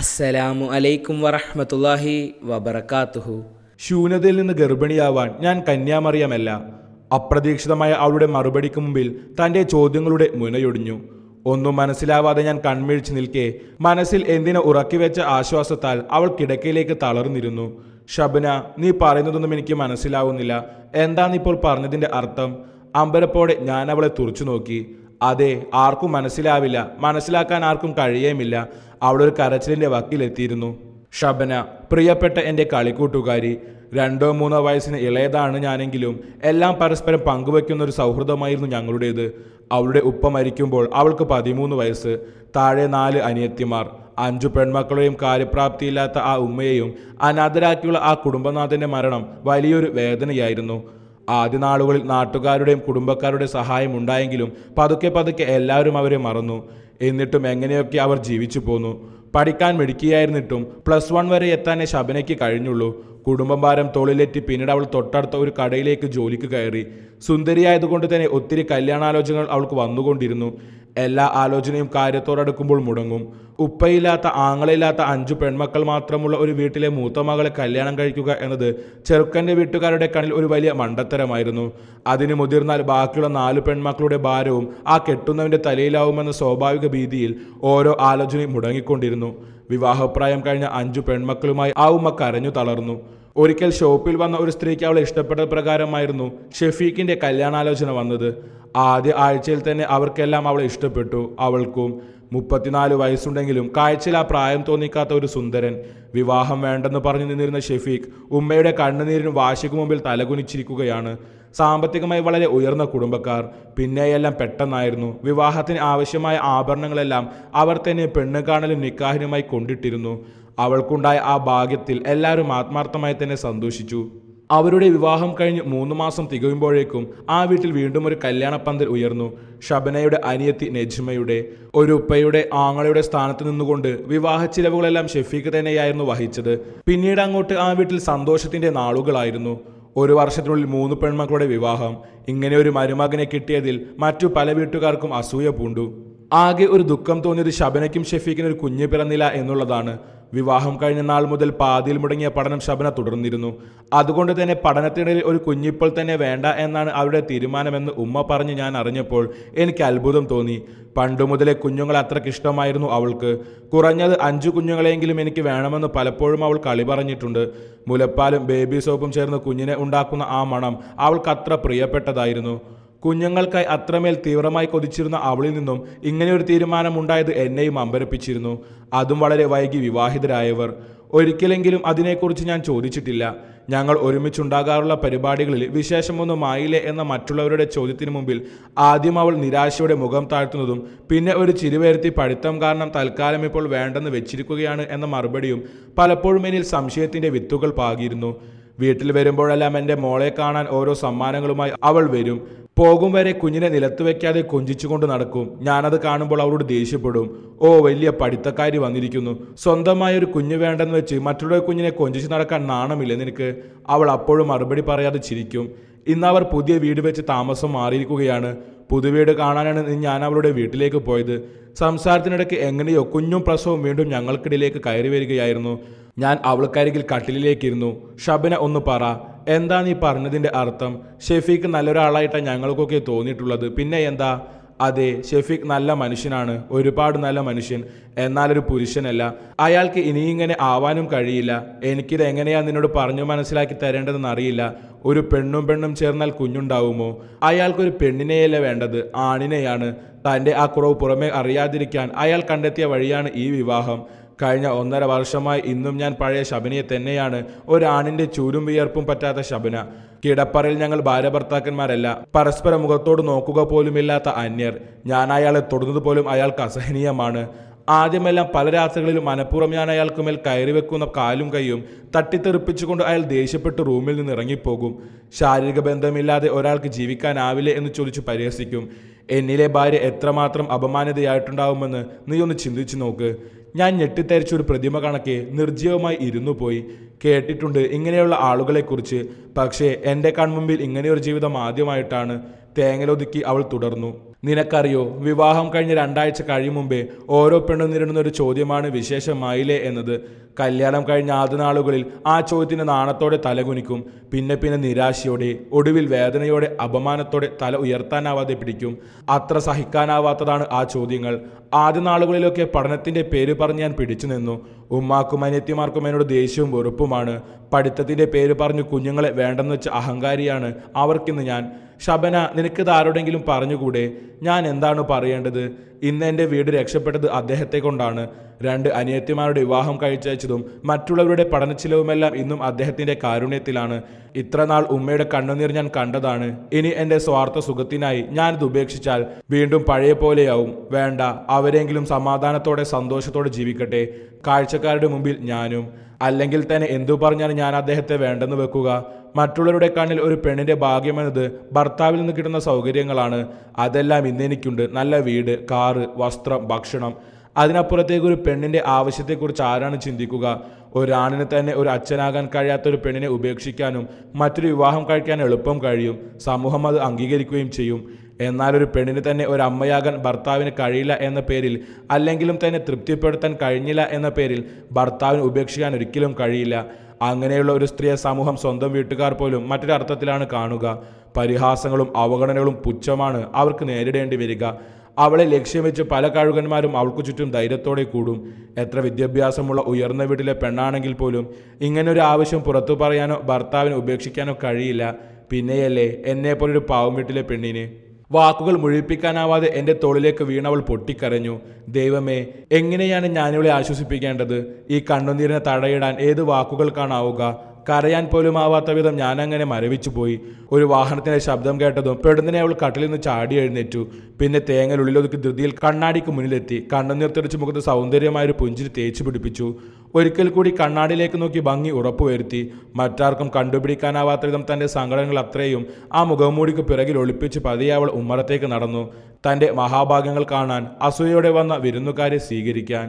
അസ്സലാമു അലൈക്കും വറഹമത്തല്ലാഹി വബർക്കാത്തുഹു ശൂന്യതയിൽ നിന്ന് ഗർഭിണിയാവാൻ ഞാൻ കന്യാമറിയമല്ല അപ്രതീക്ഷിതമായ അവളുടെ മറുപടിക്ക് മുമ്പിൽ തൻ്റെ ചോദ്യങ്ങളുടെ മുനയൊടിഞ്ഞു ഒന്നും മനസ്സിലാവാതെ ഞാൻ കൺമിഴിച്ച് നിൽക്കെ മനസ്സിൽ എന്തിനു ഉറക്കിവെച്ച ആശ്വാസത്താൽ അവൾ കിടക്കയിലേക്ക് തളർന്നിരുന്നു ഷബന നീ പറയുന്നതൊന്നും എനിക്ക് മനസ്സിലാവുന്നില്ല എന്താണ് ഇപ്പോൾ പറഞ്ഞതിൻ്റെ അർത്ഥം അമ്പലപ്പോടെ ഞാൻ അവളെ തുറച്ചു നോക്കി അതെ ആർക്കും മനസ്സിലാവില്ല മനസ്സിലാക്കാൻ ആർക്കും കഴിയേമില്ല അവളൊരു കരച്ചിലിൻ്റെ വക്കിലെത്തിയിരുന്നു ഷബന പ്രിയപ്പെട്ട എൻ്റെ കളിക്കൂട്ടുകാരി രണ്ടോ മൂന്നോ വയസ്സിന് ഇളയതാണ് ഞാനെങ്കിലും എല്ലാം പരസ്പരം പങ്കുവെക്കുന്ന ഒരു സൗഹൃദമായിരുന്നു ഞങ്ങളുടേത് അവളുടെ ഉപ്പ മരിക്കുമ്പോൾ അവൾക്ക് പതിമൂന്ന് വയസ്സ് താഴെ നാല് അനിയത്തിമാർ അഞ്ചു പെൺമക്കളെയും കാര്യപ്രാപ്തിയില്ലാത്ത ആ ഉമ്മയെയും അനാഥരാക്കിയുള്ള ആ കുടുംബനാഥൻ്റെ മരണം വലിയൊരു വേദനയായിരുന്നു ആദ്യ നാളുകളിൽ നാട്ടുകാരുടെയും കുടുംബക്കാരുടെയും സഹായം ഉണ്ടായെങ്കിലും പതുക്കെ പതുക്കെ എല്ലാവരും അവരെ മറന്നു എന്നിട്ടും എങ്ങനെയൊക്കെ അവർ ജീവിച്ചു പോന്നു പഠിക്കാൻ മിടുക്കിയായിരുന്നിട്ടും പ്ലസ് വൺ വരെ എത്താനേ ശബനയ്ക്ക് കഴിഞ്ഞുള്ളൂ കുടുംബം ഭാരം തോളിലെറ്റി പിന്നീട് അവൾ തൊട്ടടുത്ത ഒരു കടയിലേക്ക് ജോലിക്ക് കയറി സുന്ദരിയായതുകൊണ്ട് തന്നെ ഒത്തിരി കല്യാണാലോചനകൾ അവൾക്ക് വന്നുകൊണ്ടിരുന്നു എല്ലാ ആലോചനയും കാര്യത്തോടടുക്കുമ്പോൾ മുടങ്ങും ഉപ്പയില്ലാത്ത ആങ്ങളില്ലാത്ത അഞ്ചു പെൺമക്കൾ മാത്രമുള്ള ഒരു വീട്ടിലെ മകളെ കല്യാണം കഴിക്കുക എന്നത് ചെറുക്കൻ്റെ വീട്ടുകാരുടെ കണ്ണിൽ ഒരു വലിയ മണ്ടത്തരമായിരുന്നു അതിന് മുതിർന്നാൽ ബാക്കിയുള്ള നാല് പെൺമക്കളുടെ ഭാരവും ആ കെട്ടുന്നവൻ്റെ തലയിലാവുമെന്ന സ്വാഭാവിക ഭീതിയിൽ ഓരോ ആലോചനയും മുടങ്ങിക്കൊണ്ടിരുന്നു വിവാഹപ്രായം കഴിഞ്ഞ അഞ്ചു പെൺമക്കളുമായി ആ ഉമ്മ കരഞ്ഞു തളർന്നു ഒരിക്കൽ ഷോപ്പിൽ വന്ന ഒരു സ്ത്രീക്ക് അവൾ ഇഷ്ടപ്പെട്ട പ്രകാരമായിരുന്നു ഷെഫീഖിൻ്റെ കല്യാണാലോചന വന്നത് ആദ്യ ആഴ്ചയിൽ തന്നെ അവർക്കെല്ലാം അവളെ ഇഷ്ടപ്പെട്ടു അവൾക്കും മുപ്പത്തിനാല് വയസ്സുണ്ടെങ്കിലും കാഴ്ചയിൽ ആ പ്രായം തോന്നിക്കാത്ത ഒരു സുന്ദരൻ വിവാഹം വേണ്ടെന്ന് പറഞ്ഞു നിന്നിരുന്ന ഷെഫീഖ് ഉമ്മയുടെ കണ്ണുനീരിനും വാശിക്ക് മുമ്പിൽ തലകുനിച്ചിരിക്കുകയാണ് സാമ്പത്തികമായി വളരെ ഉയർന്ന കുടുംബക്കാർ പിന്നെയെല്ലാം പെട്ടെന്നായിരുന്നു വിവാഹത്തിന് ആവശ്യമായ ആഭരണങ്ങളെല്ലാം അവർ തന്നെ പെണ്ണുകാണലും കാണലും നിക്കാഹിനുമായി കൊണ്ടിട്ടിരുന്നു അവൾക്കുണ്ടായ ആ ഭാഗ്യത്തിൽ എല്ലാവരും ആത്മാർത്ഥമായി തന്നെ സന്തോഷിച്ചു അവരുടെ വിവാഹം കഴിഞ്ഞ് മൂന്ന് മാസം തികയുമ്പോഴേക്കും ആ വീട്ടിൽ വീണ്ടും ഒരു കല്യാണപ്പന്തൽ ഉയർന്നു ഷബനയുടെ അനിയത്തി നെജ്മയുടെ ഒരു ഉപ്പയുടെ ആങ്ങളയുടെ സ്ഥാനത്ത് നിന്നുകൊണ്ട് വിവാഹ ചിലവുകളെല്ലാം ഷെഫീഖ് തന്നെയായിരുന്നു വഹിച്ചത് പിന്നീട് അങ്ങോട്ട് ആ വീട്ടിൽ സന്തോഷത്തിന്റെ നാളുകളായിരുന്നു ഒരു വർഷത്തിനുള്ളിൽ മൂന്ന് പെൺമക്കളുടെ വിവാഹം ഇങ്ങനെ ഒരു മരുമകനെ കിട്ടിയതിൽ മറ്റു പല വീട്ടുകാർക്കും അസൂയ പൂണ്ടു ആകെ ഒരു ദുഃഖം തോന്നിയത് ഷബനയ്ക്കും ഷെഫീഖിനൊരു ഒരു കുഞ്ഞ് പിറന്നില്ല എന്നുള്ളതാണ് വിവാഹം കഴിഞ്ഞ നാൾ മുതൽ പാതിയിൽ മുടങ്ങിയ പഠനം ശബന തുടർന്നിരുന്നു അതുകൊണ്ട് തന്നെ പഠനത്തിനിടയിൽ ഒരു കുഞ്ഞിപ്പോൾ തന്നെ വേണ്ട എന്നാണ് അവരുടെ തീരുമാനമെന്ന് ഉമ്മ പറഞ്ഞ് ഞാൻ അറിഞ്ഞപ്പോൾ എനിക്ക് അത്ഭുതം തോന്നി പണ്ടു മുതലേ കുഞ്ഞുങ്ങളെ അത്രയ്ക്ക് ഇഷ്ടമായിരുന്നു അവൾക്ക് കുറഞ്ഞത് അഞ്ചു കുഞ്ഞുങ്ങളെങ്കിലും എനിക്ക് വേണമെന്ന് പലപ്പോഴും അവൾ കളി പറഞ്ഞിട്ടുണ്ട് മുലപ്പാലും ബേബി സോപ്പും ചേർന്ന് കുഞ്ഞിനെ ഉണ്ടാക്കുന്ന ആ മണം അവൾക്ക് അത്ര പ്രിയപ്പെട്ടതായിരുന്നു കുഞ്ഞുങ്ങൾക്കായി അത്രമേൽ തീവ്രമായി കൊതിച്ചിരുന്ന അവളിൽ നിന്നും ഇങ്ങനെയൊരു തീരുമാനമുണ്ടായത് എന്നെയും അമ്പരപ്പിച്ചിരുന്നു അതും വളരെ വൈകി വിവാഹിതരായവർ ഒരിക്കലെങ്കിലും അതിനെക്കുറിച്ച് ഞാൻ ചോദിച്ചിട്ടില്ല ഞങ്ങൾ ഒരുമിച്ചുണ്ടാകാറുള്ള പരിപാടികളിൽ വിശേഷമൊന്നും ആയില്ലേ എന്ന മറ്റുള്ളവരുടെ ചോദ്യത്തിന് മുമ്പിൽ ആദ്യം അവൾ നിരാശയുടെ മുഖം താഴ്ത്തുന്നതും പിന്നെ ഒരു ചിരിവേരുത്തി പഠിത്തം കാരണം തൽക്കാലം ഇപ്പോൾ വേണ്ടെന്ന് വെച്ചിരിക്കുകയാണ് എന്ന മറുപടിയും പലപ്പോഴും എന്നിൽ സംശയത്തിൻ്റെ വിത്തുകൾ പാകിയിരുന്നു വീട്ടിൽ വരുമ്പോഴെല്ലാം എൻ്റെ മോളെ കാണാൻ ഓരോ സമ്മാനങ്ങളുമായി അവൾ വരും പോകും വരെ കുഞ്ഞിനെ നിലത്ത് വെക്കാതെ കൊഞ്ചിച്ചുകൊണ്ട് നടക്കും ഞാനത് കാണുമ്പോൾ അവളോട് ദേഷ്യപ്പെടും ഓ വലിയ പഠിത്തക്കാരി വന്നിരിക്കുന്നു സ്വന്തമായ ഒരു കുഞ്ഞ് വേണ്ടെന്ന് വെച്ച് മറ്റുള്ള കുഞ്ഞിനെ കൊഞ്ചിച്ച് നടക്കാൻ നാണമില്ല നിനക്ക് അവൾ അപ്പോഴും മറുപടി പറയാതെ ചിരിക്കും ഇന്ന് അവർ പുതിയ വീട് വെച്ച് താമസം മാറിയിരിക്കുകയാണ് പുതുവീട് കാണാനാണ് ഞാൻ അവളുടെ വീട്ടിലേക്ക് പോയത് സംസാരത്തിനിടയ്ക്ക് എങ്ങനെയോ കുഞ്ഞും പ്രസവും വീണ്ടും ഞങ്ങൾക്കിടയിലേക്ക് കയറി വരികയായിരുന്നു ഞാൻ അവൾക്കരികിൽ കട്ടിലിലേക്കിരുന്നു ഷബന ഒന്ന് പറ എന്താ നീ പറഞ്ഞതിൻ്റെ അർത്ഥം ഷെഫീക്ക് നല്ലൊരാളായിട്ടാണ് ഞങ്ങൾക്കൊക്കെ തോന്നിയിട്ടുള്ളത് പിന്നെ എന്താ അതെ ഷെഫീഖ് നല്ല മനുഷ്യനാണ് ഒരുപാട് നല്ല മനുഷ്യൻ എന്നാലൊരു പുരുഷനല്ല അയാൾക്ക് ഇനിയിങ്ങനെ ആവാനും കഴിയില്ല എനിക്കിത് എങ്ങനെയാണ് നിന്നോട് പറഞ്ഞു മനസ്സിലാക്കി തരേണ്ടതെന്ന് അറിയില്ല ഒരു പെണ്ണും പെണ്ണും ചേർന്നാൽ കുഞ്ഞുണ്ടാവുമോ അയാൾക്കൊരു പെണ്ണിനെയല്ല വേണ്ടത് ആണിനെയാണ് തൻ്റെ ആ കുറവ് പുറമേ അറിയാതിരിക്കാൻ അയാൾ കണ്ടെത്തിയ വഴിയാണ് ഈ വിവാഹം കഴിഞ്ഞ ഒന്നര വർഷമായി ഇന്നും ഞാൻ പഴയ ശബനയെ തന്നെയാണ് ഒരാണിൻ്റെ ചൂരും വിയർപ്പും പറ്റാത്ത ശബന കിടപ്പറയിൽ ഞങ്ങൾ ഭാര്യഭർത്താക്കന്മാരല്ല പരസ്പര മുഖത്തോട് നോക്കുക പോലുമില്ലാത്ത അന്യർ ഞാൻ അയാളെ തൊടുന്നതുപോലും അയാൾക്ക് അസഹനീയമാണ് ആദ്യമെല്ലാം പല രാത്രികളിലും മനഃപൂർവ്വം ഞാൻ അയാൾക്ക് മേൽ കയറി വെക്കുന്ന കാലും കൈയും തട്ടിത്തെറിപ്പിച്ചുകൊണ്ട് അയാൾ ദേഷ്യപ്പെട്ട് റൂമിൽ നിന്ന് ഇറങ്ങിപ്പോകും ശാരീരിക ബന്ധമില്ലാതെ ഒരാൾക്ക് ജീവിക്കാനാവില്ലേ എന്ന് ചോദിച്ചു പരിഹസിക്കും എന്നിലെ ഭാര്യ എത്രമാത്രം അപമാനിതയായിട്ടുണ്ടാവുമെന്ന് നീ ഒന്ന് ചിന്തിച്ചു നോക്ക് ഞാൻ ഞെട്ടിത്തരിച്ച ഒരു പ്രതിമ കണക്കെ നിർജ്ജീവമായി ഇരുന്നു പോയി കേട്ടിട്ടുണ്ട് ഇങ്ങനെയുള്ള ആളുകളെക്കുറിച്ച് പക്ഷേ എൻ്റെ കൺമുമ്പിൽ ഇങ്ങനെയൊരു ജീവിതം ആദ്യമായിട്ടാണ് തേങ്ങലൊതുക്കി അവൾ തുടർന്നു നിനക്കറിയോ വിവാഹം കഴിഞ്ഞ രണ്ടാഴ്ച കഴിയും മുമ്പേ ഓരോ പെണ്ണും നേരിടുന്ന ഒരു ചോദ്യമാണ് വിശേഷമായില്ലേ എന്നത് കല്യാണം കഴിഞ്ഞ ആദ്യ നാളുകളിൽ ആ ചോദ്യത്തിന് നാണത്തോടെ തലകുനിക്കും പിന്നെ പിന്നെ നിരാശയോടെ ഒടുവിൽ വേദനയോടെ അപമാനത്തോടെ തല ഉയർത്താനാവാതെ പിടിക്കും അത്ര സഹിക്കാനാവാത്തതാണ് ആ ചോദ്യങ്ങൾ ആദ്യ നാളുകളിലൊക്കെ പഠനത്തിൻ്റെ പേര് പറഞ്ഞ് ഞാൻ പിടിച്ചു നിന്നു ഉമ്മാക്കും അനിയത്തിമാർക്കും എന്നോട് ദേഷ്യവും വെറുപ്പുമാണ് പഠിത്തത്തിൻ്റെ പേര് പറഞ്ഞു കുഞ്ഞുങ്ങളെ വേണ്ടെന്ന് വെച്ച അഹങ്കാരിയാണ് അവർക്കിന്ന് ഞാൻ ശബന നിനക്കിത് ആരോടെങ്കിലും പറഞ്ഞുകൂടെ ഞാൻ എന്താണ് പറയേണ്ടത് ഇന്ന് എൻ്റെ വീട് രക്ഷപ്പെട്ടത് അദ്ദേഹത്തെ കൊണ്ടാണ് രണ്ട് അനിയത്തിമാരുടെ വിവാഹം കഴിച്ചയച്ചതും മറ്റുള്ളവരുടെ പഠനച്ചിലവുമെല്ലാം ഇന്നും അദ്ദേഹത്തിൻ്റെ കാരുണ്യത്തിലാണ് ഇത്രനാൾ ഉമ്മയുടെ കണ്ണുനീർ ഞാൻ കണ്ടതാണ് ഇനി എൻ്റെ സ്വാർത്ഥ സുഖത്തിനായി ഞാനിത് ഉപേക്ഷിച്ചാൽ വീണ്ടും പഴയ പോലെയാവും വേണ്ട അവരെങ്കിലും സമാധാനത്തോടെ സന്തോഷത്തോടെ ജീവിക്കട്ടെ കാഴ്ചക്കാരുടെ മുമ്പിൽ ഞാനും അല്ലെങ്കിൽ തന്നെ എന്തു പറഞ്ഞാലും ഞാൻ അദ്ദേഹത്തെ വേണ്ടെന്ന് വെക്കുക മറ്റുള്ളവരുടെ കണ്ണിൽ ഒരു പെണ്ണിൻ്റെ ഭാഗ്യമെന്നത് ഭർത്താവിൽ നിന്ന് കിട്ടുന്ന സൗകര്യങ്ങളാണ് അതെല്ലാം ഇന്നെനിക്കുണ്ട് നല്ല വീട് കാറ് വസ്ത്രം ഭക്ഷണം അതിനപ്പുറത്തേക്ക് ഒരു പെണ്ണിൻ്റെ ആവശ്യത്തെക്കുറിച്ച് ആരാണ് ചിന്തിക്കുക ഒരാണിന് തന്നെ ഒരു അച്ഛനാകാൻ കഴിയാത്ത ഒരു പെണ്ണിനെ ഉപേക്ഷിക്കാനും മറ്റൊരു വിവാഹം കഴിക്കാൻ എളുപ്പം കഴിയും സമൂഹം അത് അംഗീകരിക്കുകയും ചെയ്യും എന്നാൽ ഒരു പെണ്ണിന് തന്നെ ഒരു അമ്മയാകാൻ ഭർത്താവിന് കഴിയില്ല എന്ന പേരിൽ അല്ലെങ്കിലും തന്നെ തൃപ്തിപ്പെടുത്താൻ കഴിഞ്ഞില്ല എന്ന പേരിൽ ഭർത്താവിന് ഉപേക്ഷിക്കാൻ ഒരിക്കലും കഴിയില്ല അങ്ങനെയുള്ള ഒരു സ്ത്രീയെ സമൂഹം സ്വന്തം വീട്ടുകാർ പോലും മറ്റൊരർത്ഥത്തിലാണ് കാണുക പരിഹാസങ്ങളും അവഗണനകളും പുച്ഛമാണ് അവർക്ക് നേരിടേണ്ടി വരിക അവളെ ലക്ഷ്യം വെച്ച് പല കഴുകന്മാരും അവൾക്കു ചുറ്റും ധൈര്യത്തോടെ കൂടും എത്ര വിദ്യാഭ്യാസമുള്ള ഉയർന്ന വീട്ടിലെ പെണ്ണാണെങ്കിൽ പോലും ഇങ്ങനൊരു ആവശ്യം പുറത്തു പറയാനോ ഭർത്താവിനെ ഉപേക്ഷിക്കാനോ കഴിയില്ല പിന്നെയല്ലേ എന്നെപ്പോലൊരു പാവം വീട്ടിലെ പെണ്ണിന് വാക്കുകൾ മുഴിപ്പിക്കാനാവാതെ എൻ്റെ തോളിലേക്ക് വീണവൾ പൊട്ടിക്കരഞ്ഞു ദൈവമേ എങ്ങനെയാണ് ഞാനിവളെ ആശ്വസിപ്പിക്കേണ്ടത് ഈ കണ്ണുനീരിനെ തടയിടാൻ ഏത് കാണാവുക കരയാൻ പോലും ആവാത്ത വിധം ഞാനങ്ങനെ മരവിച്ചു പോയി ഒരു വാഹനത്തിൻ്റെ ശബ്ദം കേട്ടതും പെടുന്നതിനെ അവൾ കട്ടിൽ നിന്ന് ചാടി എഴുന്നേറ്റു പിന്നെ തേങ്ങൽ ഉള്ളിലൊതുക്കി ധൃതിയിൽ കണ്ണാടിക്ക് മുന്നിലെത്തി കണ്ണുനീർ മുഖത്ത് സൗന്ദര്യമായൊരു പുഞ്ചിരി തേച്ചു പിടിപ്പിച്ചു ഒരിക്കൽ കൂടി കണ്ണാടിയിലേക്ക് നോക്കി ഭംഗി ഉറപ്പുവരുത്തി മറ്റാർക്കും കണ്ടുപിടിക്കാനാവാത്ത വിധം തൻ്റെ സങ്കടങ്ങൾ അത്രയും ആ മുഖംമൂടിക്ക് പിറകിൽ ഒളിപ്പിച്ച് പതിയെ അവൾ ഉമ്മറത്തേക്ക് നടന്നു തൻ്റെ മഹാഭാഗ്യങ്ങൾ കാണാൻ അസൂയയോടെ വന്ന വിരുന്നുകാരെ സ്വീകരിക്കാൻ